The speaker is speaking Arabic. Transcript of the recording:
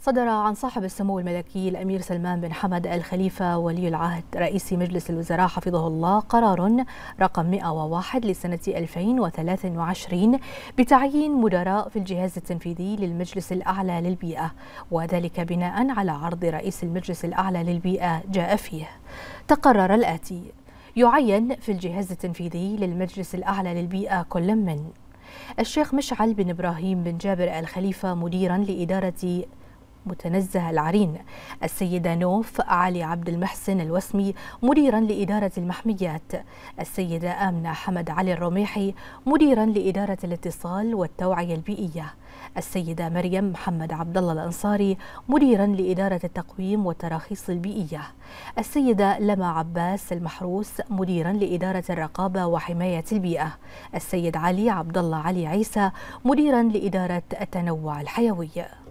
صدر عن صاحب السمو الملكي الأمير سلمان بن حمد الخليفة ولي العهد رئيس مجلس الوزراء حفظه الله قرار رقم 101 لسنة 2023 بتعيين مدراء في الجهاز التنفيذي للمجلس الأعلى للبيئة وذلك بناء على عرض رئيس المجلس الأعلى للبيئة جاء فيه تقرر الآتي يعين في الجهاز التنفيذي للمجلس الأعلى للبيئة كل من الشيخ مشعل بن إبراهيم بن جابر الخليفة مديرا لإدارة متنزه العرين السيدة نوف علي عبد المحسن الوسمي مديرا لإدارة المحميات السيدة آمنة حمد علي الرميحي مديرا لإدارة الاتصال والتوعية البيئية السيدة مريم محمد عبد الله الأنصاري مديرا لإدارة التقويم والتراخيص البيئية السيدة لما عباس المحروس مديرا لإدارة الرقابة وحماية البيئة السيد علي عبد الله علي عيسى مديرا لإدارة التنوع الحيوي